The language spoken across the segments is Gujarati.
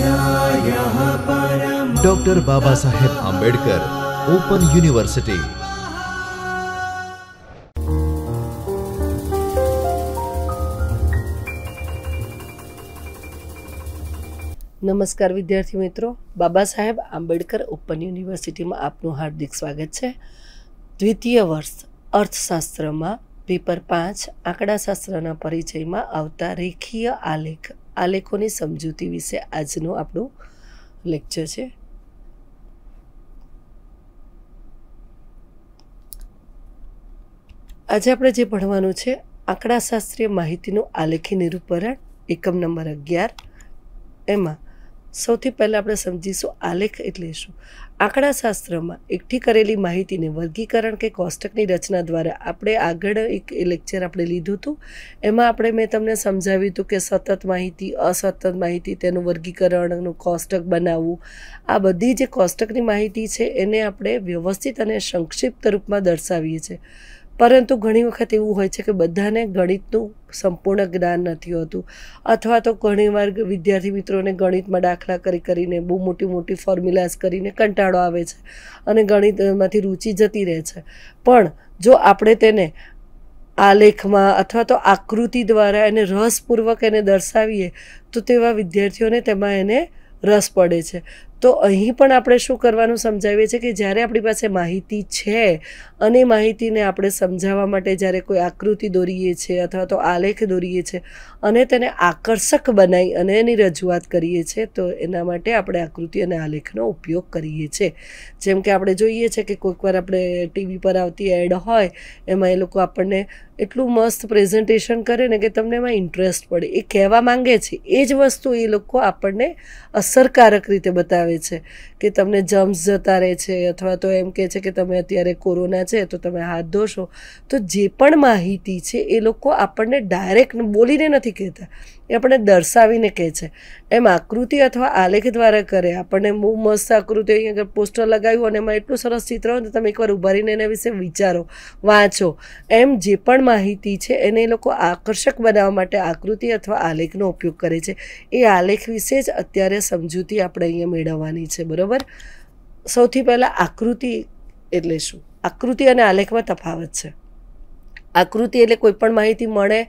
યા યહ પરમ ડોક્ટર બાબા સાહેબ આંબેડકર ઓપન યુનિવર્સિટી નમસ્કાર વિદ્યાર્થી મિત્રો બાબા સાહેબ આંબેડકર ઓપન યુનિવર્સિટી માં આપનું હાર્દિક સ્વાગત છે દ્વિતીય વર્ષ અર્થશાસ્ત્રમાં પેપર 5 આંકડાશાસ્ત્રના પરિચયમાં આવતા રેખીય આલેખ આલેખોની સમજૂતી વિશે આજનો આપણો લેક્ચર છે આજે આપણે જે ભણવાનું છે આંકડાશાસ્ત્રીય માહિતીનું આલેખી નિરૂપરણ એકમ નંબર અગિયાર એમાં સૌથી પહેલાં આપણે સમજીશું આલેખ એટલે શું આંકડાશાસ્ત્રમાં એકઠી કરેલી માહિતીને વર્ગીકરણ કે કોષ્ટકની રચના દ્વારા આપણે આગળ એક લેક્ચર આપણે લીધું હતું એમાં આપણે મેં તમને સમજાવ્યું હતું કે સતત માહિતી અસતત માહિતી તેનું વર્ગીકરણનું કોષ્ટક બનાવવું આ બધી જે કોષ્ટકની માહિતી છે એને આપણે વ્યવસ્થિત અને સંક્ષિપ્ત રૂપમાં દર્શાવીએ છીએ પરંતુ ઘણી વખત એવું હોય છે કે બધાને ગણિતનું સંપૂર્ણ જ્ઞાન નથી હોતું અથવા તો ઘણીવાર વિદ્યાર્થી મિત્રોને ગણિતમાં દાખલા કરી કરીને બહુ મોટી મોટી ફોર્મ્યુલાઝ કરીને કંટાળો આવે છે અને ગણિતમાંથી રુચિ જતી રહે છે પણ જો આપણે તેને આલેખમાં અથવા તો આકૃતિ દ્વારા એને રસપૂર્વક એને દર્શાવીએ તો તેવા વિદ્યાર્થીઓને તેમાં એને રસ પડે છે તો અહીં પણ આપણે શું કરવાનું સમજાવીએ છીએ કે જ્યારે આપણી પાસે માહિતી છે અને માહિતીને આપણે સમજાવવા માટે જ્યારે કોઈ આકૃતિ દોરીએ છીએ અથવા તો આલેખ દોરીએ છીએ અને તેને આકર્ષક બનાવી અને એની રજૂઆત કરીએ છીએ તો એના માટે આપણે આકૃતિ અને આલેખનો ઉપયોગ કરીએ છીએ જેમ કે આપણે જોઈએ છે કે કોઈકવાર આપણે ટીવી પર આવતી એડ હોય એમાં એ લોકો આપણને એટલું મસ્ત પ્રેઝન્ટેશન કરે ને કે તમને એમાં ઇન્ટરેસ્ટ પડે એ કહેવા માંગે છે એ જ વસ્તુ એ લોકો આપણને અસરકારક રીતે બતાવે છે કે તમને જમ્સ જતા રહે છે અથવા તો એમ કહે છે કે તમે અત્યારે કોરોના છે તો તમે હાથ ધોશો તો જે પણ માહિતી છે એ લોકો આપણને ડાયરેક્ટ બોલીને નથી કહેતા એ આપણે દર્શાવીને કહે છે એમ આકૃતિ અથવા આલેખ દ્વારા કરે આપણને બહુ મસ્ત આકૃતિ અહીંયા પોસ્ટર લગાવ્યું અને એમાં એટલું સરસ ચિત્ર હોય તો તમે એકવાર ઉભા એના વિશે વિચારો વાંચો એમ જે પણ માહિતી છે એને એ લોકો આકર્ષક બનાવવા માટે આકૃતિ અથવા આલેખનો ઉપયોગ કરે છે એ આલેખ વિશે જ અત્યારે સમજૂતી આપણે અહીંયા મેળવવાની છે બરાબર સૌથી પહેલાં આકૃતિ એટલે શું આકૃતિ અને આલેખમાં તફાવત છે આકૃતિ એટલે કોઈ પણ માહિતી મળે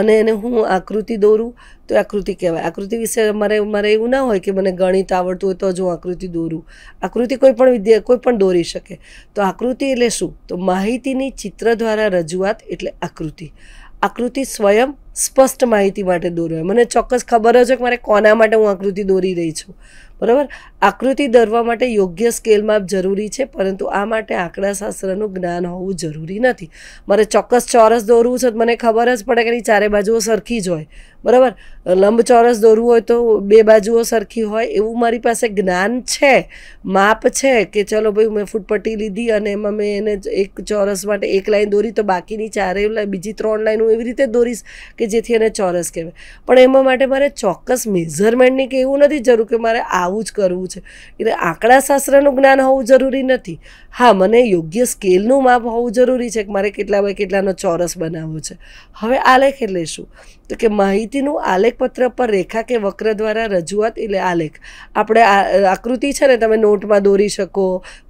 અને એને હું આકૃતિ દોરું તો આકૃતિ કહેવાય આકૃતિ વિશે મારે મારે એવું ના હોય કે મને ગણિત આવડતું હોય તો જ હું આકૃતિ દોરું આકૃતિ કોઈ પણ વિદ્યા કોઈ પણ દોરી શકે તો આકૃતિ એટલે શું તો માહિતીની ચિત્ર દ્વારા રજૂઆત એટલે આકૃતિ આકૃતિ સ્વયં સ્પષ્ટ માહિતી માટે દોરવાય મને ચોક્કસ ખબર જ છે કે મારે કોના માટે હું આકૃતિ દોરી રહી છું બરાબર આકૃતિ દોરવા માટે યોગ્ય સ્કેલ માપ જરૂરી છે પરંતુ આ માટે આંકડાશાસ્ત્રનું જ્ઞાન હોવું જરૂરી નથી મારે ચોક્કસ ચોરસ દોરવું છે તો મને ખબર જ પડે કે એની ચારે બાજુઓ સરખી જ હોય બરાબર લંબ ચોરસ દોરવું હોય તો બે બાજુઓ સરખી હોય એવું મારી પાસે જ્ઞાન છે માપ છે કે ચલો ભાઈ મેં ફૂટપટ્ટી લીધી અને એમાં મેં એને એક ચોરસ માટે એક લાઈન દોરી તો બાકીની ચારે લાઈન બીજી ત્રણ લાઈન હું એવી રીતે દોરીશ કે જેથી એને ચોરસ કહેવાય પણ એમાં માટે મારે ચોક્કસ મેઝરમેન્ટની કે એવું નથી જરૂર કે મારે આ આવું જ કરવું છે એટલે આંકડાશાસ્ત્રનું જ્ઞાન હોવું જરૂરી નથી હા મને યોગ્ય સ્કેલનું માપ હોવું જરૂરી છે કે મારે કેટલા બાય કેટલાનો ચોરસ બનાવવો છે હવે આલેખ એટલે શું તો કે માહિતીનું આલેખપત્ર પર રેખા કે વક્ર દ્વારા રજૂઆત એટલે આલેખ આપણે આકૃતિ છે ને તમે નોટમાં દોરી શકો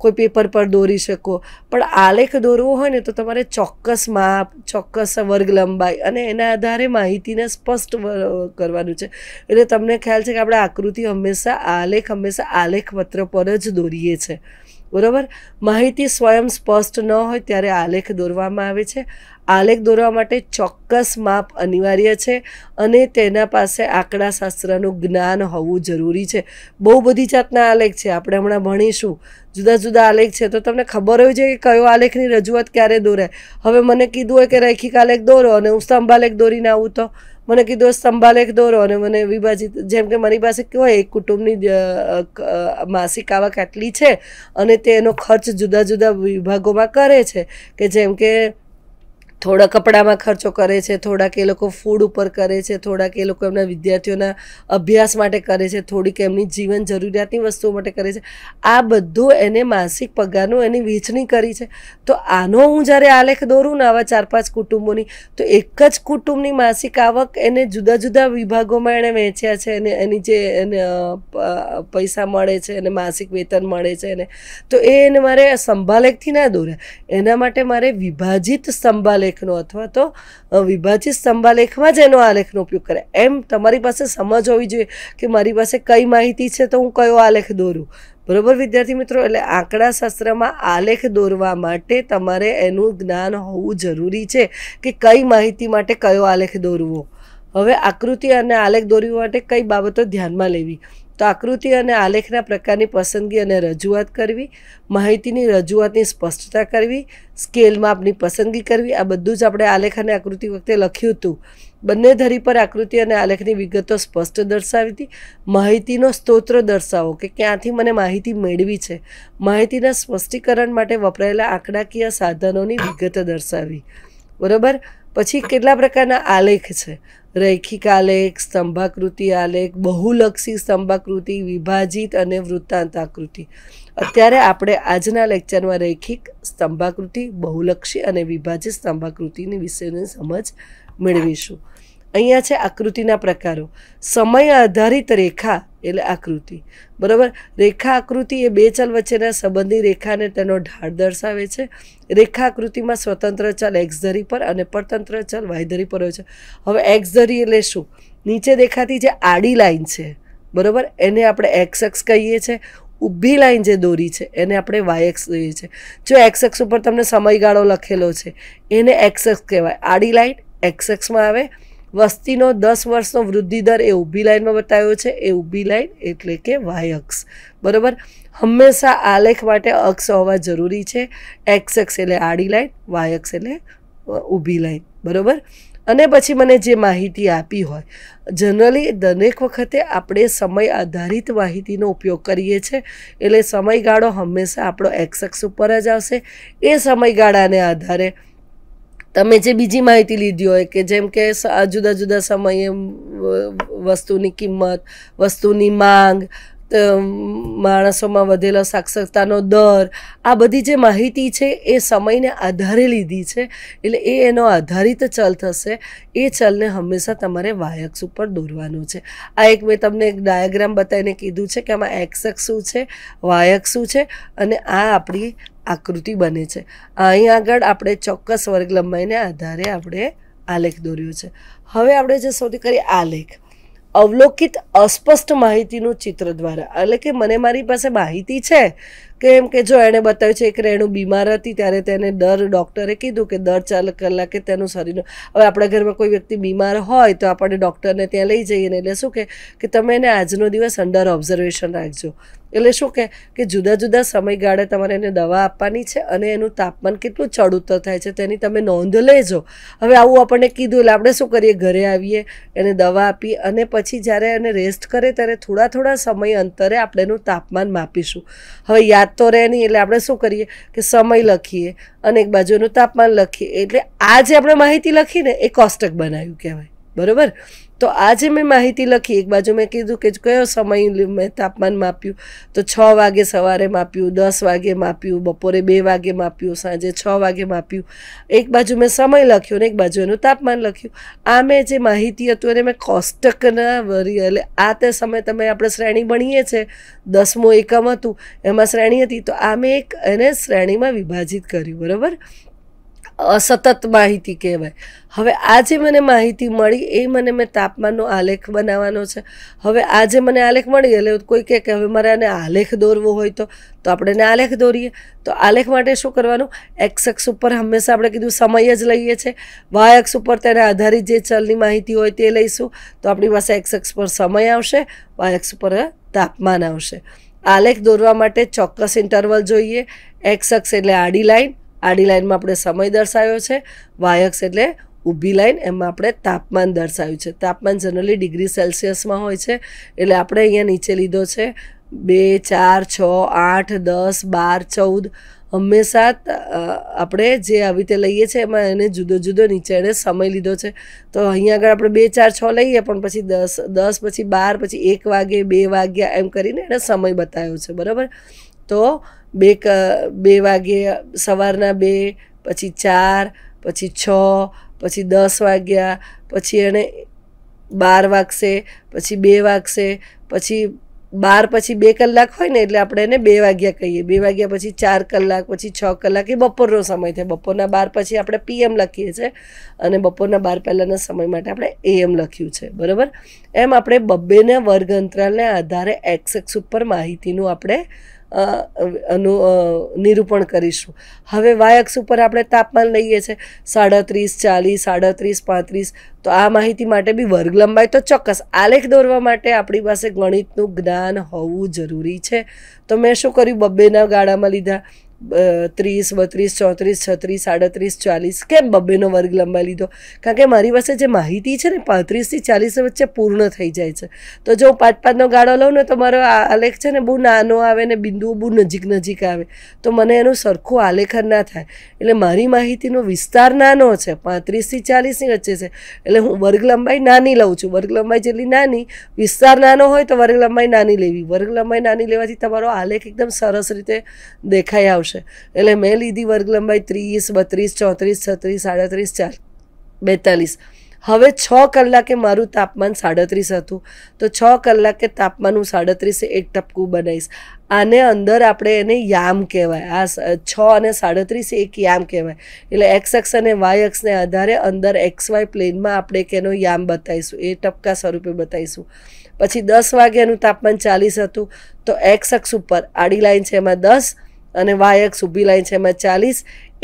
કોઈ પેપર પર દોરી શકો પણ આલેખ દોરવો હોય ને તો તમારે ચોક્કસ માપ ચોક્કસ વર્ગ લંબાઈ અને એના આધારે માહિતીને સ્પષ્ટ કરવાનું છે એટલે તમને ખ્યાલ છે કે આપણે આકૃતિ હંમેશા આલેખ હંમેશા આલેખપત્ર પર જ દોરીએ છીએ બરાબર માહિતી સ્વયં સ્પષ્ટ ન હોય ત્યારે આલેખ દોરવામાં આવે છે આલેખ દોરવા માટે ચોક્કસ માપ અનિવાર્ય છે અને તેના પાસે આંકડાશાસ્ત્રનું જ્ઞાન હોવું જરૂરી છે બહુ બધી જાતના આલેખ છે આપણે હમણાં ભણીશું જુદા જુદા આલેખ છે તો તમને ખબર હોય છે કે કયો આલેખની રજૂઆત ક્યારે દોરાય હવે મને કીધું હોય કે રૈખિક આલેખ દોરો અને હું સ્તંભાલેખ દોરીને આવું તો મને કીધું સંભાલેખ દોરો અને મને વિભાજિત જેમ કે મારી પાસે હોય એક કુટુંબની માસિક આવક આટલી છે અને તે એનો ખર્ચ જુદા જુદા વિભાગોમાં કરે છે કે જેમ કે થોડા કપડામાં ખર્ચો કરે છે થોડાક એ લોકો ફૂડ ઉપર કરે છે થોડાક એ લોકો એમના વિદ્યાર્થીઓના અભ્યાસ માટે કરે છે થોડીક એમની જીવન જરૂરિયાતની વસ્તુઓ માટે કરે છે આ બધું એને માસિક પગારનું એની વેચણી કરી છે તો આનો હું જ્યારે આલેખ દોરું ને આવા ચાર પાંચ કુટુંબોની તો એક જ કુટુંબની માસિક આવક એને જુદા જુદા વિભાગોમાં એણે વેચ્યા છે અને એની જે એને પૈસા મળે છે એને માસિક વેતન મળે છે એને તો એ એને મારે સંભાલેકથી ના દોર્યા એના માટે મારે વિભાજિત સંભાલે આલેખનો અથવા તો વિભાજિત સ્તંભાલેખમાં જ એનો આલેખનો ઉપયોગ કરે એમ તમારી પાસે સમજ હોવી જોઈએ કે મારી પાસે કઈ માહિતી છે તો હું કયો આલેખ દોરું બરોબર વિદ્યાર્થી મિત્રો એટલે આંકડાશાસ્ત્રમાં આલેખ દોરવા માટે તમારે એનું જ્ઞાન હોવું જરૂરી છે કે કઈ માહિતી માટે કયો આલેખ દોરવો હવે આકૃતિ અને આલેખ દોરવા માટે કઈ બાબતો ધ્યાનમાં લેવી તો આકૃતિ અને આલેખના પ્રકારની પસંદગી અને રજૂઆત કરવી માહિતીની રજૂઆતની સ્પષ્ટતા કરવી સ્કેલમાં આપની પસંદગી કરવી આ બધું જ આપણે આલેખ અને આકૃતિ વખતે લખ્યું હતું બંને ધરી પર આકૃતિ અને આલેખની વિગતો સ્પષ્ટ દર્શાવી હતી માહિતીનો સ્તોત્ર દર્શાવો કે ક્યાંથી મને માહિતી મેળવી છે માહિતીના સ્પષ્ટીકરણ માટે વપરાયેલા આંકડાકીય સાધનોની વિગત દર્શાવી બરાબર પછી કેટલા પ્રકારના આલેખ છે રૈખિક આલેખ સ્તંભાકૃતિ આલેખ બહુલક્ષી સ્તંભાકૃતિ વિભાજિત અને વૃત્તાંતાકૃતિ અત્યારે આપણે આજના લેક્ચરમાં રૈખિક સ્તંભાકૃતિ બહુલક્ષી અને વિભાજિત સ્તંભાકૃતિની વિશેની સમજ મેળવીશું અહીંયા છે આકૃતિના પ્રકારો સમય આધારિત રેખા એટલે આકૃતિ બરાબર રેખા આકૃતિ એ બે ચલ વચ્ચેના સંબંધની રેખાને તેનો ઢાળ દર્શાવે છે રેખા આકૃતિમાં સ્વતંત્ર ચલ એક્સ ધરી પર અને પરતંત્ર ચલ વાય ધરી પર હોય છે હવે એક્સ ધરી એટલે શું નીચે દેખાતી જે આડી લાઈન છે બરાબર એને આપણે એક્સ એક્સ કહીએ છીએ ઊભી લાઈન જે દોરી છે એને આપણે વાય એક્સ કહીએ છીએ જો એક્સ એક્સ ઉપર તમને સમયગાળો લખેલો છે એને એક્સ એક્સ કહેવાય આડી લાઈન એક્સ એક્સમાં આવે વસ્તીનો દસ વર્ષનો વૃદ્ધિ દર એ ઊભી લાઈનમાં બતાવ્યો છે એ ઊભી લાઈન એટલે કે વાય અક્ષ બરાબર હંમેશા આલેખ માટે અક્ષ હોવા જરૂરી છે એક્સ અક્ષ એટલે આડી લાઇન વાય અક્ષ એટલે ઊભી લાઈન બરાબર અને પછી મને જે માહિતી આપી હોય જનરલી દરેક વખતે આપણે સમય આધારિત માહિતીનો ઉપયોગ કરીએ છીએ એટલે સમયગાળો હંમેશા આપણો એક્સેક્સ ઉપર જ આવશે એ સમયગાળાને આધારે તમે જે બીજી માહિતી લીધી હોય કે જેમ કે જુદા જુદા સમયે વસ્તુની કિંમત વસ્તુની માંગ માણસોમાં વધેલો સાક્ષરતાનો દર આ બધી જે માહિતી છે એ સમયને આધારે લીધી છે એટલે એ એનો આધારિત ચલ થશે એ ચલને હંમેશા તમારે વાયક્સ ઉપર દોરવાનું છે આ એક મેં તમને એક ડાયાગ્રામ બતાવીને કીધું છે કે આમાં એક્સએક્સ શું છે વાયક શું છે અને આ આપણી આકૃતિ બને છે અહીં આગળ આપણે ચોક્કસ વર્ગ લંબાઈને આધારે આપણે આલેખ દોર્યો છે હવે આપણે જે સૌથી કરીએ આલેખ અવલોકિત અસ્પષ્ટ માહિતીનું ચિત્ર દ્વારા એટલે કે મને મારી પાસે માહિતી છે કે એમ કે જો એણે બતાવ્યું છે એક રેણુ બીમાર હતી ત્યારે તેને દર ડૉક્ટરે કીધું કે દર ચાર કલાકે તેનું શરીર હવે આપણા ઘરમાં કોઈ વ્યક્તિ બીમાર હોય તો આપણે ડૉક્ટરને ત્યાં લઈ જઈએ ને એટલે શું કે તમે એને આજનો દિવસ અંડર ઓબ્ઝર્વેશન રાખજો એટલે શું કહે કે જુદા જુદા સમયગાળે તમારે એને દવા આપવાની છે અને એનું તાપમાન કેટલું ચડ ઉતર થાય છે તેની તમે નોંધ લેજો હવે આવું આપણને કીધું એટલે આપણે શું કરીએ ઘરે આવીએ એને દવા આપી અને પછી જ્યારે એને રેસ્ટ કરે ત્યારે થોડા થોડા સમય અંતરે આપણે એનું તાપમાન માપીશું હવે યાદ તો રહે નહીં એટલે આપણે શું કરીએ કે સમય લખીએ અને એક બાજુનું તાપમાન લખીએ એટલે આ જે આપણે માહિતી લખીને એ કોષ્ટક બનાવ્યું કહેવાય બરાબર તો આજે મેં માહિતી લખી એક બાજુ મેં કીધું કે કયો સમય મેં તાપમાન માપ્યું તો છ વાગે સવારે માપ્યું દસ વાગે માપ્યું બપોરે બે વાગે માપ્યું સાંજે છ વાગે માપ્યું એક બાજુ મેં સમય લખ્યો ને એક બાજુ એનું તાપમાન લખ્યું આ મેં જે માહિતી હતું એને મેં કોષ્ટકના વરી એટલે આ તે સમય તમે આપણે શ્રેણી ભણીએ છીએ દસમું એકમ હતું એમાં શ્રેણી હતી તો આ મેં એક એને શ્રેણીમાં વિભાજિત કર્યું બરાબર સતત માહિતી કહેવાય હવે આ જે મને માહિતી મળી એ મને મેં તાપમાનનો આલેખ બનાવવાનો છે હવે આ જે મને આલેખ મળી એટલે કોઈ કહે કે હવે મારે આને આલેખ દોરવો હોય તો તો આપણે એને આલેખ દોરીએ તો આલેખ માટે શું કરવાનું એક્સ ઉપર હંમેશા આપણે કીધું સમય જ લઈએ છીએ વાયક્સ ઉપર તેના આધારિત જે ચલની માહિતી હોય તે લઈશું તો આપણી પાસે એક્સ પર સમય આવશે વાયક્સ ઉપર તાપમાન આવશે આલેખ દોરવા માટે ચોક્કસ ઇન્ટરવલ જોઈએ એક્સ એટલે આડી લાઈન આડી લાઇનમાં આપણે સમય દર્શાવ્યો છે વાયક્સ એટલે ઊભી લાઇન એમાં આપણે તાપમાન દર્શાવ્યું છે તાપમાન જનરલી ડિગ્રી સેલ્સિયસમાં હોય છે એટલે આપણે અહીંયા નીચે લીધો છે બે ચાર છ આઠ દસ બાર ચૌદ હંમેશા આપણે જે આવી રીતે લઈએ છીએ એમાં એને જુદો જુદો નીચે એણે સમય લીધો છે તો અહીંયા આગળ આપણે બે ચાર છ લઈએ પણ પછી દસ દસ પછી બાર પછી એક વાગે બે વાગ્યા એમ કરીને એણે સમય બતાવ્યો છે બરાબર તો બે ક બે વાગે સવારના બે પછી ચાર પછી છ પછી દસ વાગ્યા પછી એણે બાર વાગશે પછી બે વાગશે પછી બાર પછી બે કલાક હોય ને એટલે આપણે એને બે વાગ્યા કહીએ બે વાગ્યા પછી ચાર કલાક પછી છ કલાક એ બપોરનો સમય થાય બપોરના બાર પછી આપણે પીએમ લખીએ છીએ અને બપોરના બાર પહેલાંના સમય માટે આપણે એએમ લખ્યું છે બરાબર એમ આપણે બબ્બેના વર્ગ અંતરાલને આધારે એક્સ એક્સ ઉપર માહિતીનું આપણે નિરૂપણ કરીશું હવે વાયક્સ ઉપર આપણે તાપમાન લઈએ છીએ સાડત્રીસ ચાલીસ સાડત્રીસ પાંત્રીસ તો આ માહિતી માટે બી વર્ગ લંબાઈ તો ચોક્કસ આલેખ દોરવા માટે આપણી પાસે ગણિતનું જ્ઞાન હોવું જરૂરી છે તો મેં શું કર્યું બબ્બેના ગાળામાં લીધા ત્રીસ બત્રીસ ચોત્રીસ છત્રીસ સાડત્રીસ ચાલીસ કેમ બબ્બેનો વર્ગ લંબાઈ લીધો કારણ કે મારી પાસે જે માહિતી છે ને પાંત્રીસથી ચાલીસ વચ્ચે પૂર્ણ થઈ જાય છે તો જો હું પાંચ પાંચનો ગાળો લઉં ને તો મારો આલેખ છે ને બહુ નાનો આવે ને બિંદુઓ બહુ નજીક નજીક આવે તો મને એનું સરખું આલેખન ના થાય એટલે મારી માહિતીનો વિસ્તાર નાનો છે પાંત્રીસથી ચાલીસની વચ્ચે છે એટલે હું વર્ગ લંબાઈ નાની લઉં છું વર્ગ લંબાઈ જેટલી નાની વિસ્તાર નાનો હોય તો વર્ગ લંબાઈ નાની લેવી વર્ગ લંબાઈ નાની લેવાથી તમારો આલેખ એકદમ સરસ રીતે દેખાઈ આવશે છે એટલે મેં લીધી વર્ગ લંબાઈ ત્રીસ બત્રીસ ચોત્રીસ છત્રીસ સાડત્રીસ ચાર બેતાલીસ હવે છ કલાકે મારું તાપમાન સાડત્રીસ હતું તો છ કલાકે તાપમાન હું સાડત્રીસે એક ટપકું બનાવીશ આને અંદર આપણે એને યામ કહેવાય આ છ અને સાડત્રીસ એક યામ કહેવાય એટલે એક્સ એક્સ અને વાય એક્સને આધારે અંદર એક્સ વાય પ્લેનમાં આપણે એનો યામ બતાવીશું એ ટપકા સ્વરૂપે બતાવીશું પછી દસ વાગ્યાનું તાપમાન ચાલીસ હતું તો એક્સ અક્ષ ઉપર આડી લાઈન છે એમાં દસ અને વાયક્સ ઊભી લાઈન છે એમાં ચાલીસ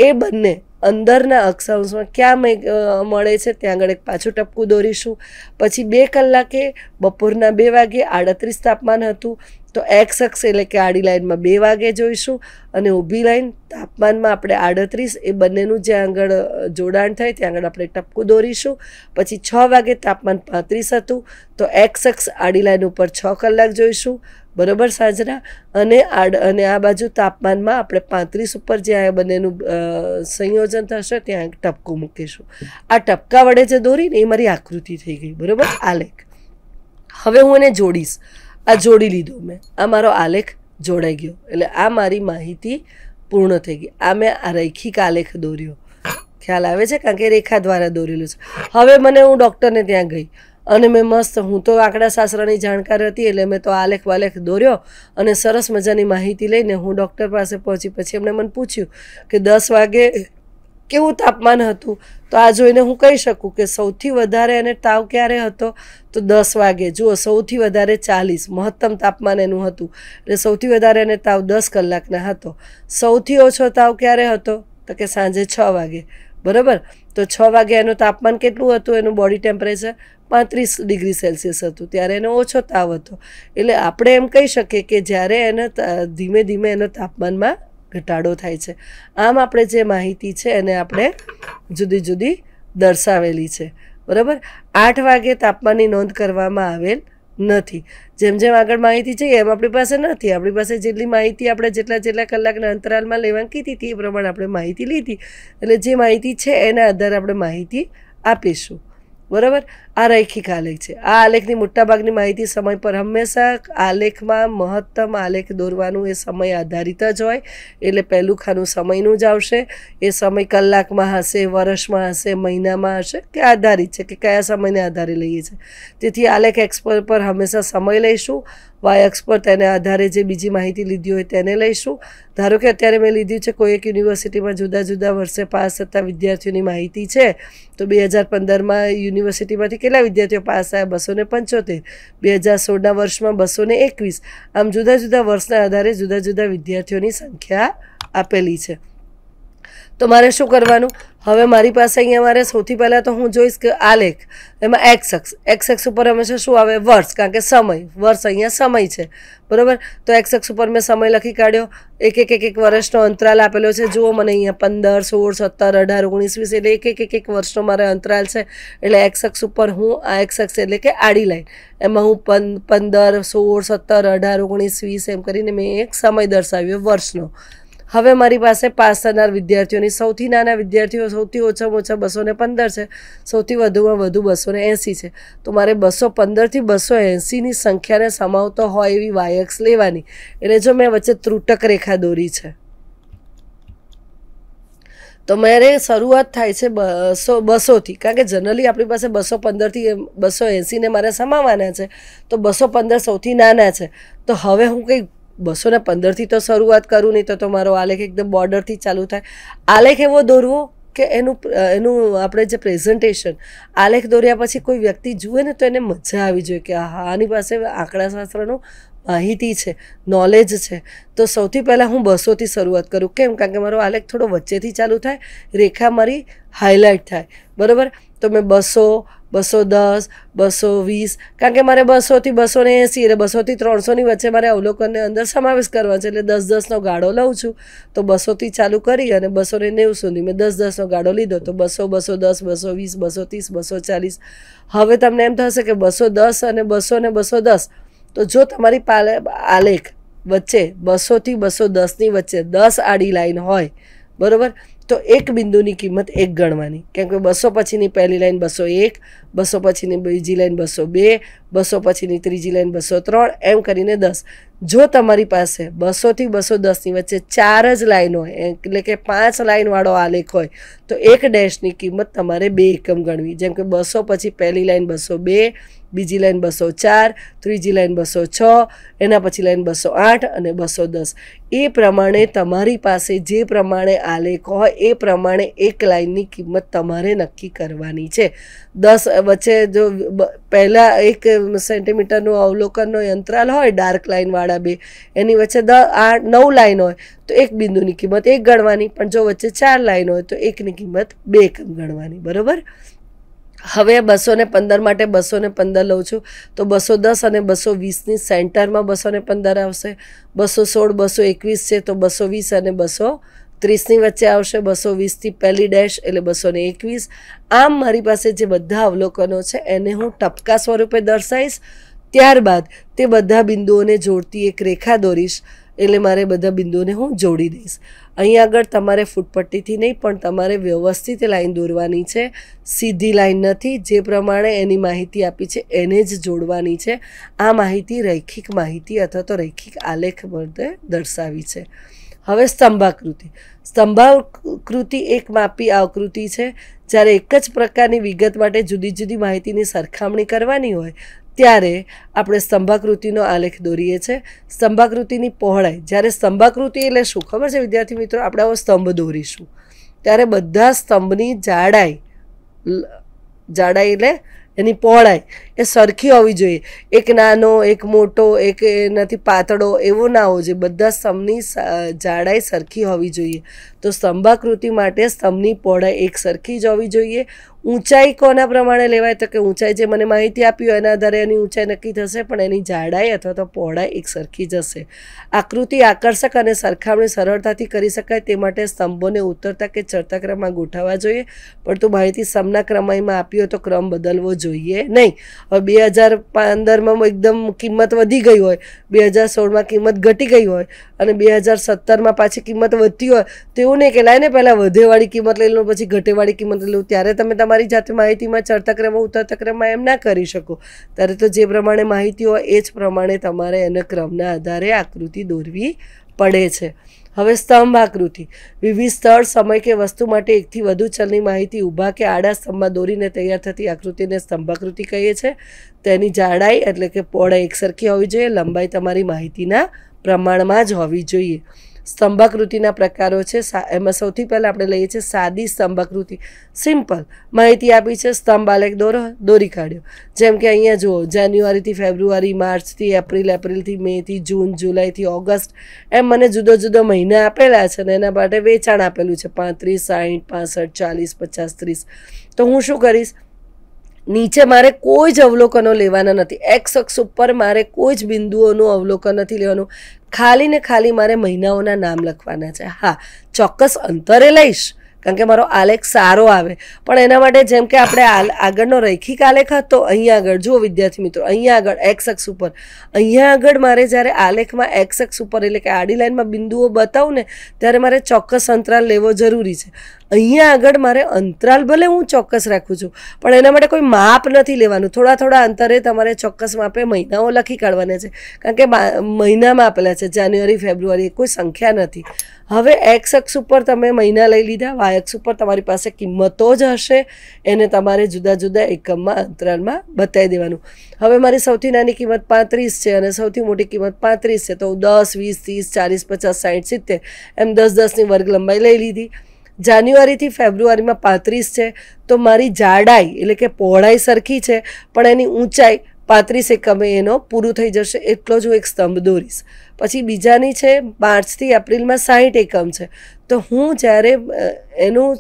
એ બંને અંદરના અક્ષાંશમાં ક્યાં મળે છે ત્યાં આગળ એક પાછું ટપકું દોરીશું પછી બે કલાકે બપોરના બે વાગે આડત્રીસ તાપમાન હતું તો એક્સ અક્ષ એટલે કે આડી લાઇનમાં બે વાગે જોઈશું અને ઊભી લાઇન તાપમાનમાં આપણે આડત્રીસ એ બંનેનું જ્યાં આગળ જોડાણ થાય ત્યાં આગળ આપણે ટપકું દોરીશું પછી છ વાગે તાપમાન પાંત્રીસ હતું તો એક્સ અક્ષ આડી લાઇન ઉપર છ કલાક જોઈશું બરોબર સાજરા અને આડ અને આ બાજુ તાપમાનમાં આપણે પાંત્રીસ ઉપર જે આ બંનેનું સંયોજન થશે ત્યાં એક ટપકું મૂકીશું આ ટપકા વડે જે દોરીને એ મારી આકૃતિ થઈ ગઈ બરોબર આલેખ હવે હું એને જોડીશ આ જોડી લીધો મેં આ મારો આલેખ જોડાઈ ગયો એટલે આ મારી માહિતી પૂર્ણ થઈ ગઈ આ મેં આ રૈખિક આલેખ દોર્યો ખ્યાલ આવે છે કારણ કે રેખા દ્વારા દોરેલું છે હવે મને હું ડૉક્ટરને ત્યાં ગઈ અને મેં મસ્ત હું તો આંકડા શાસ્ત્રની જાણકાર હતી એટલે મેં તો આલેખ વાલેખ દોર્યો અને સરસ મજાની માહિતી લઈને હું ડૉક્ટર પાસે પહોંચી પછી એમણે મને પૂછ્યું કે દસ વાગે કેવું તાપમાન હતું તો આ જોઈને હું કહી શકું કે સૌથી વધારે એને તાવ ક્યારે હતો તો દસ વાગે જુઓ સૌથી વધારે ચાલીસ મહત્તમ તાપમાન એનું હતું એટલે સૌથી વધારે એને તાવ દસ કલાકના હતો સૌથી ઓછો તાવ ક્યારે હતો તો કે સાંજે છ વાગે બરાબર તો છ વાગે એનું તાપમાન કેટલું હતું એનું બોડી ટેમ્પરેચર પાંત્રીસ ડિગ્રી સેલ્સિયસ હતું ત્યારે એનો ઓછો તાવ હતો એટલે આપણે એમ કહી શકીએ કે જ્યારે એને ધીમે ધીમે એનો તાપમાનમાં ઘટાડો થાય છે આમ આપણે જે માહિતી છે એને આપણે જુદી જુદી દર્શાવેલી છે બરાબર આઠ વાગે તાપમાનની નોંધ કરવામાં આવેલ નથી જેમ જેમ આગળ માહિતી છે એમ આપણી પાસે નથી આપણી પાસે જેટલી માહિતી આપણે જેટલા જેટલા કલાકના અંતરાલમાં લેવાની હતી તે પ્રમાણે આપણે માહિતી લીધી એટલે જે માહિતી છે એના આધારે આપણે માહિતી આપીશું બરાબર આ રૈખિક આલેખ છે આ આલેખની મોટાભાગની માહિતી સમય પર હંમેશા આલેખમાં મહત્તમ આલેખ દોરવાનું એ સમય આધારિત જ હોય એટલે પહેલું ખાનું સમયનું જ આવશે એ સમય કલાકમાં હશે વર્ષમાં હશે મહિનામાં હશે કે આધારિત છે કે કયા સમયને આધારે લઈએ છીએ તેથી આલેખ એક્સપર પર હંમેશા સમય લઈશું વાય અક્ષ તેને આધારે જે બીજી માહિતી લીધી હોય તેને લઈશું ધારો કે અત્યારે મેં લીધી છે કોઈ એક યુનિવર્સિટીમાં જુદા જુદા વર્ષે પાસ થતા વિદ્યાર્થીઓની માહિતી છે તો બે હજાર પંદરમાં યુનિવર્સિટીમાંથી કેટલા વિદ્યાર્થીઓ પાસ થયા બસો ને પંચોતેર બે હજાર સોળના વર્ષમાં બસો ને એકવીસ આમ જુદા જુદા વર્ષના આધારે જુદા જુદા વિદ્યાર્થીઓની સંખ્યા આપેલી છે તો મારે શું કરવાનું હવે મારી પાસે અહીંયા મારે સૌથી પહેલાં તો હું જોઈશ કે આ લેખ એમાં એક્સ એક્સ ઉપર હંમેશા શું આવે વર્ષ કારણ કે સમય વર્ષ અહીંયા સમય છે બરાબર તો એક્સ ઉપર મેં સમય લખી કાઢ્યો એક એક એક એક વર્ષનો અંતરાલ આપેલો છે જુઓ મને અહીંયા પંદર સોળ સત્તર અઢાર ઓગણીસ વીસ એટલે એક એક એક એક વર્ષનો મારે અંતરાલ છે એટલે એક્સ ઉપર હું આ એક્સ એટલે કે આડી લાઈન એમાં હું પંદર સોળ સત્તર અઢાર ઓગણીસ વીસ એમ કરીને મેં એક સમય દર્શાવ્યો વર્ષનો હવે મારી પાસે પાસ થનાર વિદ્યાર્થીઓની સૌથી નાના વિદ્યાર્થીઓ સૌથી ઓછામાં ઓછા બસોને પંદર છે સૌથી વધુમાં વધુ બસોને એંસી છે તો મારે બસો પંદરથી બસો એંસીની સંખ્યાને સમાવતો હોય એવી વાયક્સ લેવાની એટલે જો મેં વચ્ચે ત્રુટક રેખા દોરી છે તો મારે શરૂઆત થાય છે બસો બસોથી કારણ કે જનરલી આપણી પાસે બસો પંદરથી બસો એંસીને મારે સમાવાના છે તો બસો પંદર સૌથી નાના છે તો હવે હું કંઈ બસો ને પંદરથી તો શરૂઆત કરું નહીં તો તો મારો આલેખ એકદમ બોર્ડરથી ચાલુ થાય આલેખ એવો દોરવો કે એનું એનું આપણે જે પ્રેઝન્ટેશન આલેખ દોર્યા પછી કોઈ વ્યક્તિ જુએ ને તો એને મજા આવી જોઈએ કે હા આની પાસે આંકડાશાસ્ત્રનું માહિતી છે નોલેજ છે તો સૌથી પહેલાં હું બસોથી શરૂઆત કરું કેમ કારણ કે મારો આલેખ થોડો વચ્ચેથી ચાલુ થાય રેખા મારી હાઇલાઇટ થાય બરાબર તો મેં બસો બસો દસ બસો વીસ કારણ કે મારે બસોથી બસો ને એંસી એટલે બસોથી ત્રણસોની વચ્ચે મારે અવલોકનને અંદર સમાવેશ કરવા છે એટલે દસ દસનો ગાળો લઉં છું તો બસોથી ચાલુ કરી અને બસો ને નેવું સુધી મેં દસ દસનો ગાળો લીધો તો બસો બસો દસ બસો વીસ બસો ત્રીસ બસો ચાલીસ હવે તમને એમ થશે કે બસો દસ અને બસો ને બસો દસ તો જો તમારી પાલે આલેખ વચ્ચે બસોથી બસો દસની વચ્ચે દસ આડી લાઈન હોય બરાબર તો એક બિંદુની કિંમત એક ગણવાની કેમ કે બસો પછીની પહેલી લાઈન બસો એક બસો પછીની બીજી લાઈન બસો બે બસો પછીની ત્રીજી લાઈન બસો ત્રણ એમ કરીને દસ જો તમારી પાસે બસોથી બસો દસની વચ્ચે ચાર જ લાઈન હોય એટલે કે પાંચ લાઈનવાળો આલેખ હોય તો એક ડેશની કિંમત તમારે બે એકમ ગણવી જેમ કે બસો પછી પહેલી લાઈન બસો બે બીજી લાઇન બસો ચાર ત્રીજી લાઇન બસો છ એના પછી લાઇન બસો આઠ અને બસો દસ એ પ્રમાણે તમારી પાસે જે પ્રમાણે આલેખ હોય એ પ્રમાણે એક લાઇનની કિંમત તમારે નક્કી કરવાની છે દસ વચ્ચે જો પહેલાં એક સેન્ટીમીટરનું અવલોકનનો યંત્રાલ હોય ડાર્ક લાઇનવાળા બે એની વચ્ચે દ આઠ નવ લાઇન હોય તો એક બિંદુની કિંમત એક ગણવાની પણ જો વચ્ચે ચાર લાઇન હોય તો એકની કિંમત બે ગણવાની બરાબર હવે બસો ને પંદર માટે બસો ને પંદર લઉં છું તો બસો દસ અને બસો વીસની સેન્ટરમાં બસો ને પંદર આવશે બસો સોળ બસો એકવીસ છે તો બસો વીસ અને બસો ત્રીસની વચ્ચે આવશે બસો વીસથી પહેલી ડેશ એટલે બસો ને એકવીસ આમ મારી પાસે જે બધા અવલોકનો છે એને હું ટપકા સ્વરૂપે દર્શાવીશ ત્યારબાદ તે બધા બિંદુઓને જોડતી એક રેખા દોરીશ એટલે મારે બધા બિંદુઓને હું જોડી દઈશ અહીં આગળ તમારે ફૂટપટ્ટીથી નહીં પણ તમારે વ્યવસ્થિત લાઈન દોરવાની છે સીધી લાઈન નથી જે પ્રમાણે એની માહિતી આપી છે એને જ જોડવાની છે આ માહિતી રૈખિક માહિતી અથવા તો રૈખિક આલેખ માટે દર્શાવી છે હવે સ્તંભાકૃતિ સ્તંભાકૃતિ એક માપી આવૃત્તિ છે જ્યારે એક જ પ્રકારની વિગત માટે જુદી જુદી માહિતીની સરખામણી કરવાની હોય ત્યારે આપણે સ્તંભાકૃતિનો આલેખ દોરીએ છીએ સ્તંભાકૃતિની પહોળાઈ જ્યારે સ્તંભાકૃતિ એટલે શું ખબર છે વિદ્યાર્થી મિત્રો આપણે આવો સ્તંભ દોરીશું ત્યારે બધા સ્તંભની જાડાઈ જાડાઈ એટલે એની પહોળાઈ એ સરખી હોવી જોઈએ એક નાનો એક મોટો એક એનાથી પાતળો એવો ના હોવો જોઈએ બધા સ્તંભની જાડાઈ સરખી હોવી જોઈએ તો સ્તંભાકૃતિ માટે સ્તંભની પહોળાઈ એક સરખી જ હોવી જોઈએ ઊંચાઈ કોના પ્રમાણે લેવાય તો કે ઊંચાઈ જે મને માહિતી આપી હોય એના આધારે એની ઊંચાઈ નક્કી થશે પણ એની જાડાઈ અથવા તો પહોળાઈ એક સરખી જ હશે આકૃતિ આકર્ષક અને સરખામણી સરળતાથી કરી શકાય તે માટે સ્તંભોને ઉતરતા કે ચડતા ક્રમમાં ગોઠવવા જોઈએ પરંતુ માહિતી સમના ક્રમમાં આપી હોય તો ક્રમ બદલવો જોઈએ નહીં હવે બે હજાર પંદરમાં એકદમ કિંમત વધી ગઈ હોય બે હજાર સોળમાં કિંમત ઘટી ગઈ હોય અને બે હજાર સત્તરમાં પાછી કિંમત વધતી હોય તો એવું નહીં કે લાઈને પહેલાં વધેવાળી કિંમત લઈ લો પછી ઘટેવાળી કિંમત લઈ લો ત્યારે તમે તમારી જાતે માહિતીમાં ચડતા ક્રમમાં ઉતરતા ક્રમમાં એમ ના કરી શકો ત્યારે તો જે પ્રમાણે માહિતી હોય એ જ પ્રમાણે તમારે એના ક્રમના આધારે આકૃતિ દોરવી પડે છે હવે સ્તંભ આકૃતિ વિવિધ સ્થળ સમય કે વસ્તુ માટે એકથી વધુ ચલની માહિતી ઊભા કે આડા સ્તંભમાં દોરીને તૈયાર થતી આકૃતિને સ્તંભાકૃતિ કહીએ છીએ તેની જાડાઈ એટલે કે પહોળાઈ એકસરખી હોવી જોઈએ લંબાઈ તમારી માહિતીના પ્રમાણમાં જ હોવી જોઈએ સ્તંભાકૃતિના પ્રકારો છે એમાં સૌથી પહેલાં આપણે લઈએ છીએ સાદી સ્તંભાકૃતિ સિમ્પલ માહિતી આપી છે સ્તંભ આલેખ દોરો દોરી કાઢ્યો જેમ કે અહીંયા જુઓ જાન્યુઆરીથી ફેબ્રુઆરી માર્ચથી એપ્રિલ એપ્રિલથી મેથી જૂન જુલાઈથી ઓગસ્ટ એમ મને જુદો જુદો મહિના આપેલા છે અને એના માટે વેચાણ આપેલું છે પાંત્રીસ સાઠ પાસઠ ચાલીસ પચાસ ત્રીસ તો હું શું કરીશ નીચે મારે કોઈ જ અવલોકનો લેવાના નથી એક્સ અક્ષ ઉપર મારે કોઈ જ બિંદુઓનું અવલોકન નથી લેવાનું ખાલી ને ખાલી મારે મહિનાઓના નામ લખવાના છે હા ચોક્કસ અંતરે લઈશ કારણ કે મારો આલેખ સારો આવે પણ એના માટે જેમ કે આપણે આગળનો રૈખિક આલેખ હતો અહીંયા આગળ જુઓ વિદ્યાર્થી મિત્રો અહીંયા આગળ એક્સ અક્ષ ઉપર અહીંયા આગળ મારે જ્યારે આલેખમાં એક્સ અક્ષ ઉપર એટલે કે આડી લાઇનમાં બિંદુઓ બતાવું ને ત્યારે મારે ચોક્કસ અંતરાલ લેવો જરૂરી છે અહીંયા આગળ મારે અંતરાલ ભલે હું ચોક્કસ રાખું છું પણ એના માટે કોઈ માપ નથી લેવાનું થોડા થોડા અંતરે તમારે ચોક્કસ માપે મહિનાઓ લખી કાઢવાના છે કારણ કે મહિનામાં આપેલા છે જાન્યુઆરી ફેબ્રુઆરી કોઈ સંખ્યા નથી હવે એક્સ અક્ષ ઉપર તમે મહિના લઈ લીધા વાય અક્ષ ઉપર તમારી પાસે કિંમતો જ હશે એને તમારે જુદા જુદા એકમમાં અંતરાલમાં બતાવી દેવાનું હવે મારી સૌથી નાની કિંમત પાંત્રીસ છે અને સૌથી મોટી કિંમત પાંત્રીસ છે તો હું દસ વીસ ત્રીસ ચાલીસ પચાસ સાઠ સિત્તેર એમ દસ દસની વર્ગ લંબાઈ લઈ લીધી જાન્યુઆરીથી ફેબ્રુઆરીમાં પાંત્રીસ છે તો મારી જાડાઈ એટલે કે પહોળાઈ સરખી છે પણ એની ઊંચાઈ પાંત્રીસ એકમે એનો પૂરું થઈ જશે એટલો જ હું એક સ્તંભ દોરીશ પછી બીજાની છે માર્ચથી એપ્રિલમાં સાહીઠ એકમ છે તો હું જ્યારે એનું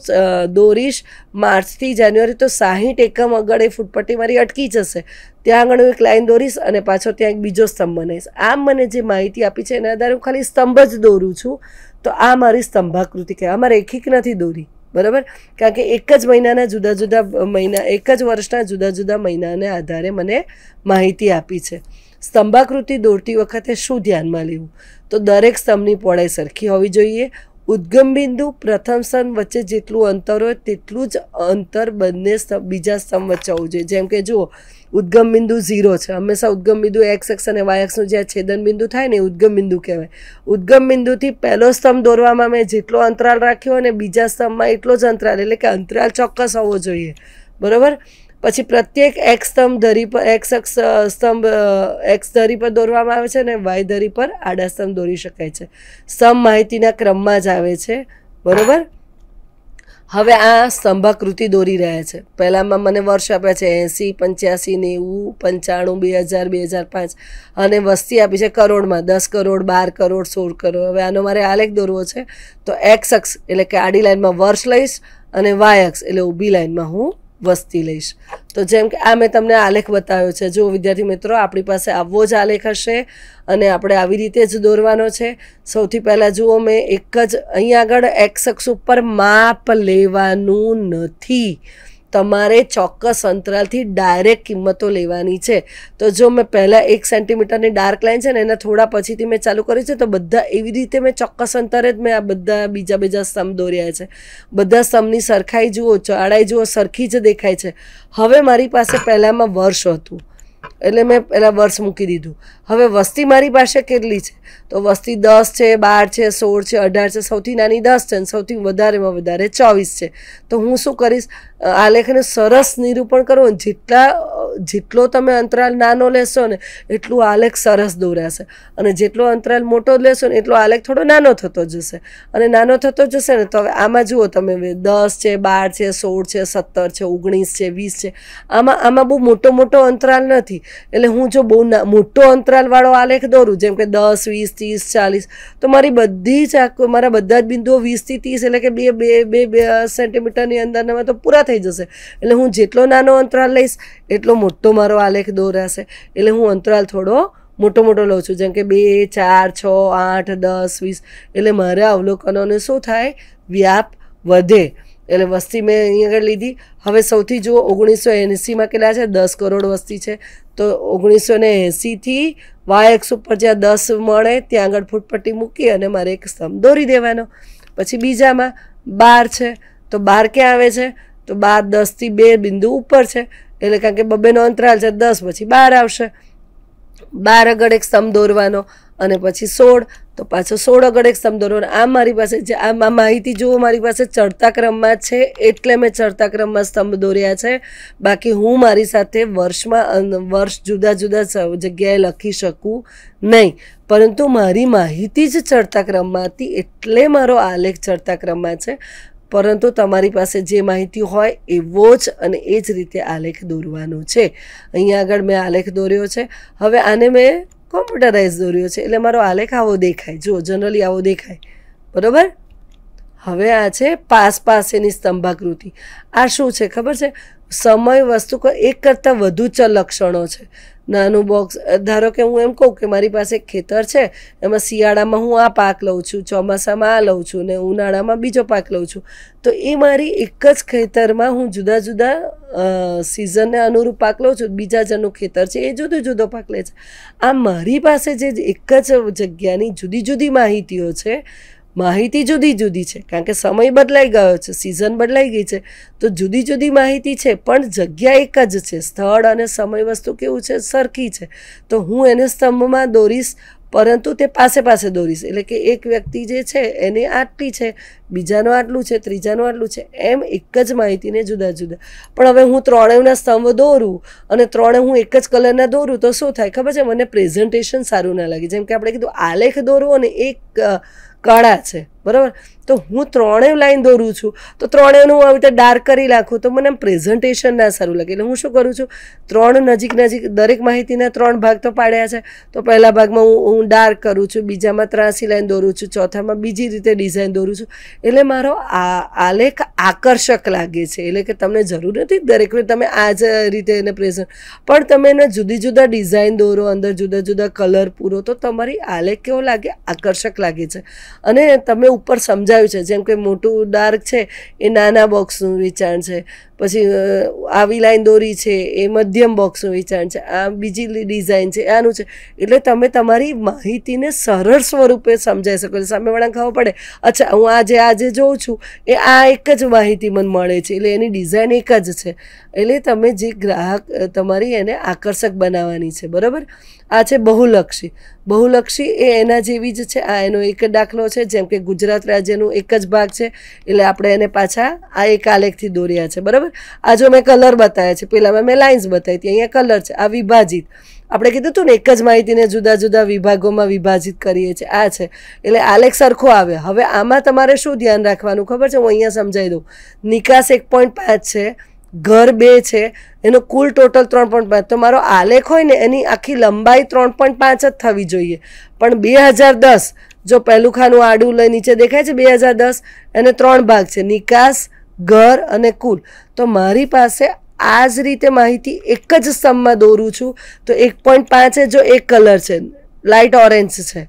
દોરીશ માર્ચથી જાન્યુઆરી તો સાહીઠ એકમ આગળ એ ફૂટપટ્ટી મારી અટકી જશે ત્યાં આગળ હું એક લાઈન દોરીશ અને પાછો ત્યાં એક બીજો સ્તંભ બનાવીશ આમ મને જે માહિતી આપી છે એના આધારે હું ખાલી સ્તંભ જ દોરું છું તો આ મારી સ્તંભાકૃતિ કહેવાય અમારે એકીક નથી દોરી બરાબર કારણ કે એક જ મહિનાના જુદા જુદા મહિના એક જ વર્ષના જુદા જુદા મહિનાને આધારે મને માહિતી આપી છે સ્તંભાકૃતિ દોરતી વખતે શું ધ્યાનમાં લેવું તો દરેક સ્તંભની પહોળાઈ સરખી હોવી જોઈએ ઉદ્ગમ બિંદુ પ્રથમ સ્તંભ વચ્ચે જેટલું અંતર હોય તેટલું જ અંતર બંને બીજા સ્તંભ વચ્ચે હોવું જોઈએ જેમ કે જુઓ ઉદ્ગમ બિંદુ ઝીરો છે હંમેશા ઉદ્ગમ બિંદુ એક્સ એક્સ અને વાય એક્સનું જે છેદન બિંદુ થાય ને ઉદ્ગમ બિંદુ કહેવાય ઉદ્ગમ બિંદુથી પહેલો સ્તંભ દોરવામાં મેં જેટલો અંતરાલ રાખ્યો અને બીજા સ્તંભમાં એટલો જ અંતરાલ એટલે કે અંતરાલ ચોક્કસ હોવો જોઈએ બરાબર પછી પ્રત્યેક એક્સ સ્તંભ ધરી પર એક્સ અક્ષ સ્તંભ એક્સ ધરી પર દોરવામાં આવે છે અને વાય ધરી પર આડા સ્તંભ દોરી શકાય છે સ્તંભ માહિતીના ક્રમમાં જ આવે છે બરાબર હવે આ સ્તંભાકૃતિ દોરી રહ્યા છે પહેલાંમાં મને વર્ષ આપ્યા છે એંસી પંચ્યાસી નેવું પંચાણું બે હજાર બે હજાર પાંચ અને વસ્તી આપી છે કરોડમાં દસ કરોડ બાર કરોડ સોળ કરોડ હવે આનો મારે આલેખ દોરવો છે તો એક્સ અક્ષ એટલે કે આડી લાઇનમાં વર્ષ લઈશ અને વાય અક્ષ એટલે ઊભી લાઇનમાં હું વસ્તી લઈશ તો જેમ કે આ મેં તમને આલેખ બતાવ્યો છે જો વિદ્યાર્થી મિત્રો આપણી પાસે આવો જ આલેખ હશે અને આપણે આવી રીતે જ દોરવાનો છે સૌથી પહેલાં જુઓ મેં એક જ અહીં આગળ એક્સ અક્ષ ઉપર માપ લેવાનું નથી તમારે ચોક્કસ અંતરાલથી ડાયરેક્ટ કિંમતો લેવાની છે તો જો મેં પહેલાં એક સેન્ટીમીટરની ડાર્ક લાઇન છે ને એના થોડા પછીથી મેં ચાલુ કરી છે તો બધા એવી રીતે મેં ચોક્કસ અંતરે જ મેં આ બધા બીજા બીજા સ્તંભ દોર્યા છે બધા સ્તંભની સરખાઈ જુઓ ચાળાઈ જુઓ સરખી જ દેખાય છે હવે મારી પાસે પહેલાંમાં વર્ષ હતું એટલે મેં પહેલાં વર્ષ મૂકી દીધું હવે વસ્તી મારી પાસે કેટલી છે તો વસ્તી દસ છે બાર છે સોળ છે અઢાર છે સૌથી નાની દસ છે અને સૌથી વધારેમાં વધારે ચોવીસ છે તો હું શું કરીશ આલેખને સરસ નિરૂપણ કરવું જેટલા જેટલો તમે અંતરાલ નાનો લેશો ને એટલું આલેખ સરસ દોરાશે અને જેટલો અંતરાલ મોટો લેશો ને એટલો આલેખ થોડો નાનો થતો જશે અને નાનો થતો જશે ને તો હવે આમાં જુઓ તમે દસ છે બાર છે સોળ છે સત્તર છે ઓગણીસ છે વીસ છે આમાં આમાં બહુ મોટો મોટો અંતરાલ નથી એટલે હું જો બહુ મોટો અંતરાલવાળો આલેખ દોરું જેમ કે દસ વીસ ત્રીસ ચાલીસ તો મારી બધી જ મારા બધા જ બિંદુઓ વીસથી ત્રીસ એટલે કે બે બે બે બે સેન્ટીમીટરની અંદરના તો પૂરા થઈ થઈ જશે એટલે હું જેટલો નાનો અંતરાલ લઈશ એટલો મોટો મારો આલેખ દોરાશે એટલે હું અંતરાલ થોડો મોટો મોટો લઉં છું જેમ કે બે ચાર છ આઠ દસ વીસ એટલે મારા અવલોકનોને શું થાય વ્યાપ વધે એટલે વસ્તી મેં અહીં આગળ લીધી હવે સૌથી જુઓ ઓગણીસો એંસીમાં કેટલા છે દસ કરોડ વસ્તી છે તો ઓગણીસો ને એંસીથી વાય એક્સ ઉપર જ્યાં દસ મળે ત્યાં આગળ ફૂટપટ્ટી મૂકી અને મારે એક સ્તંભ દોરી દેવાનો પછી બીજામાં બાર છે તો બાર ક્યાં આવે છે તો બાર દસથી બે બિંદુ ઉપર છે એટલે કારણ કે બબેનો અંતરાલ છે દસ પછી બાર આવશે બાર આગળ એક સ્તંભ દોરવાનો અને પછી સોળ તો પાછો સોળ આગળ એક સ્તંભ દોરવાનો આ મારી પાસે જે આ માહિતી જુઓ મારી પાસે ચડતા ક્રમમાં છે એટલે મેં ચડતા ક્રમમાં સ્તંભ દોર્યા છે બાકી હું મારી સાથે વર્ષમાં વર્ષ જુદા જુદા જગ્યાએ લખી શકું નહીં પરંતુ મારી માહિતી જ ચડતા ક્રમમાં હતી એટલે મારો આલેખ ચડતા ક્રમમાં છે પરંતુ તમારી પાસે જે માહિતી હોય એવો જ અને એ જ રીતે આલેખ દોરવાનો છે અહીંયા આગળ મેં આલેખ દોર્યો છે હવે આને મેં કોમ્પ્યુટરાઇઝ દોર્યો છે એટલે મારો આલેખ આવો દેખાય જો જનરલી આવો દેખાય બરાબર હવે આ છે પાસ પાસેની સ્તંભાકૃતિ આ શું છે ખબર છે સમય વસ્તુ એક કરતાં વધુ ચલ લક્ષણો છે નાનું બોક્સ ધારો કે હું એમ કહું કે મારી પાસે ખેતર છે એમાં શિયાળામાં હું આ પાક લઉં છું ચોમાસામાં આ લઉં છું ને ઉનાળામાં બીજો પાક લઉં છું તો એ મારી એક જ ખેતરમાં હું જુદા જુદા સિઝનને અનુરૂપ પાક લઉં છું બીજા જણનું ખેતર છે એ જુદો જુદો પાક લે છે આ મારી પાસે જે એક જ જગ્યાની જુદી જુદી માહિતીઓ છે માહિતી જુદી જુદી છે કારણ કે સમય બદલાઈ ગયો છે સિઝન બદલાઈ ગઈ છે તો જુદી જુદી માહિતી છે પણ જગ્યા એક જ છે સ્થળ અને સમય વસ્તુ કેવું છે સરખી છે તો હું એને સ્તંભમાં દોરીશ પરંતુ તે પાસે પાસે દોરીશ એટલે કે એક વ્યક્તિ જે છે એને આટલી છે બીજાનું આટલું છે ત્રીજાનું આટલું છે એમ એક જ માહિતીને જુદા જુદા પણ હવે હું ત્રણેયના સ્તંભ દોરું અને ત્રણે હું એક જ કલરના દોરું તો શું થાય ખબર છે મને પ્રેઝન્ટેશન સારું ના લાગે જેમ કે આપણે કીધું આલેખ દોરવો અને એક કળા છે બરાબર તો હું ત્રણેય લાઈન દોરું છું તો ત્રણેયનું હું આવી રીતે ડાર્ક કરી નાખું તો મને એમ પ્રેઝન્ટેશન ના સારું લાગે એટલે હું શું કરું છું ત્રણ નજીક નજીક દરેક માહિતીના ત્રણ ભાગ તો પાડ્યા છે તો પહેલા ભાગમાં હું હું ડાર્ક કરું છું બીજામાં ત્રાસી લાઈન દોરું છું ચોથામાં બીજી રીતે ડિઝાઇન દોરું છું એટલે મારો આ આલેખ આકર્ષક લાગે છે એટલે કે તમને જરૂર નથી દરેક તમે આ જ રીતે એને પ્રેઝન્ટ પણ તમે એને જુદી જુદા ડિઝાઇન દોરો અંદર જુદા જુદા કલર પૂરો તો તમારી આલેખ કેવો લાગે આકર્ષક લાગે છે અને તમે ઉપર સમજાવ્યું છે જેમ કે મોટું ડાર્ક છે એ નાના બોક્સનું વેચાણ છે પછી આવી લાઈન દોરી છે એ મધ્યમ બોક્સનું વેચાણ છે આ બીજી ડિઝાઇન છે આનું છે એટલે તમે તમારી માહિતીને સરળ સ્વરૂપે સમજાઈ શકો છો સામેવાળાને ખબર પડે અચ્છા હું આજે આજે જોઉં છું એ આ એક જ માહિતી મને મળે છે એટલે એની ડિઝાઇન એક જ છે એટલે તમે જે ગ્રાહક તમારી એને આકર્ષક બનાવવાની છે બરાબર આ છે બહુલક્ષી બહુલક્ષી એ એના જેવી જ છે આ એનો એક દાખલો છે જેમ કે ગુજરાત રાજ્યનું એક જ ભાગ છે એટલે આપણે એને પાછા આ એક આલેખથી દોર્યા છે બરાબર આ જો મેં કલર બતાવ્યા છે પહેલાં મેં લાઇન્સ બતાવી હતી અહીંયા કલર છે આ વિભાજિત આપણે કીધું હતું ને એક જ માહિતીને જુદા જુદા વિભાગોમાં વિભાજિત કરીએ છીએ આ છે એટલે આલેખ સરખો આવે હવે આમાં તમારે શું ધ્યાન રાખવાનું ખબર છે હું અહીંયા સમજાવી દઉં નિકાસ એક પોઈન્ટ પાંચ છે ઘર બે છે એનો કુલ ટોટલ ત્રણ પોઈન્ટ પાંચ તો મારો આલેખ હોય ને એની આખી લંબાઈ ત્રણ પોઈન્ટ પાંચ જ થવી જોઈએ પણ બે હજાર દસ જો પહેલું ખાનું આડું લઈ નીચે દેખાય છે બે હજાર દસ એને ત્રણ ભાગ છે નિકાસ ઘર અને કુલ તો મારી પાસે આ જ રીતે માહિતી એક જ સ્તંભમાં દોરું છું તો એક પોઈન્ટ પાંચ જો એક કલર છે લાઇટ ઓરેન્જ છે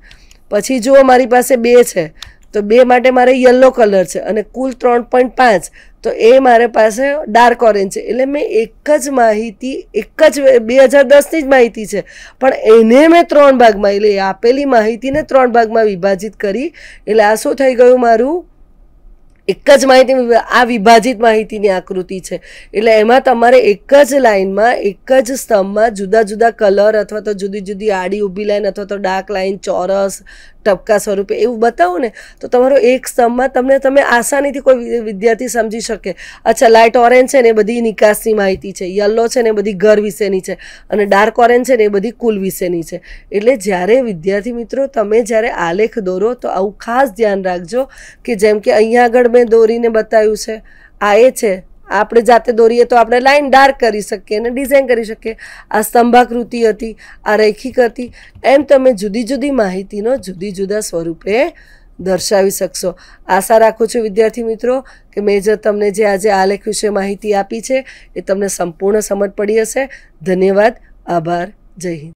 પછી જુઓ મારી પાસે બે છે તો બે માટે મારે યલો કલર છે અને કુલ ત્રણ પોઈન્ટ પાંચ તો એ મારે પાસે ડાર્ક ઓરેન્જ છે એટલે મેં એક જ માહિતી એક જ બે હજાર દસની જ માહિતી છે પણ એને મેં ત્રણ ભાગમાં એટલે આપેલી માહિતીને ત્રણ ભાગમાં વિભાજિત કરી એટલે આ શું થઈ ગયું મારું એક જ માહિતી આ વિભાજિત માહિતીની આકૃતિ છે એટલે એમાં તમારે એક જ લાઇનમાં એક જ સ્તંભમાં જુદા જુદા કલર અથવા તો જુદી જુદી આડી ઊભી લાઇન અથવા તો ડાર્ક લાઇન ચોરસ ટપકા સ્વરૂપે એવું બતાવો ને તો તમારો એક સ્તંભમાં તમને તમે આસાનીથી કોઈ વિદ્યાર્થી સમજી શકે અચ્છા લાઇટ ઓરેન્જ છે ને એ બધી નિકાસની માહિતી છે યલો છે ને એ બધી ઘર વિશેની છે અને ડાર્ક ઓરેન્જ છે ને એ બધી કુલ વિશેની છે એટલે જ્યારે વિદ્યાર્થી મિત્રો તમે જ્યારે આલેખ દોરો તો આવું ખાસ ધ્યાન રાખજો કે જેમ કે અહીંયા આગળ મેં દોરીને બતાવ્યું છે આ એ છે આપણે જાતે દોરીએ તો આપણે લાઈન ડાર્ક કરી શકીએ અને ડિઝાઇન કરી શકીએ આ સ્તંભાકૃતિ હતી આ રૈખિક હતી એમ તમે જુદી જુદી માહિતીનો જુદી જુદા સ્વરૂપે દર્શાવી શકશો આશા રાખું છું વિદ્યાર્થી મિત્રો કે મેજર તમને જે આજે આલેખ વિશે માહિતી આપી છે એ તમને સંપૂર્ણ સમજ પડી હશે ધન્યવાદ આભાર જય હિન્દ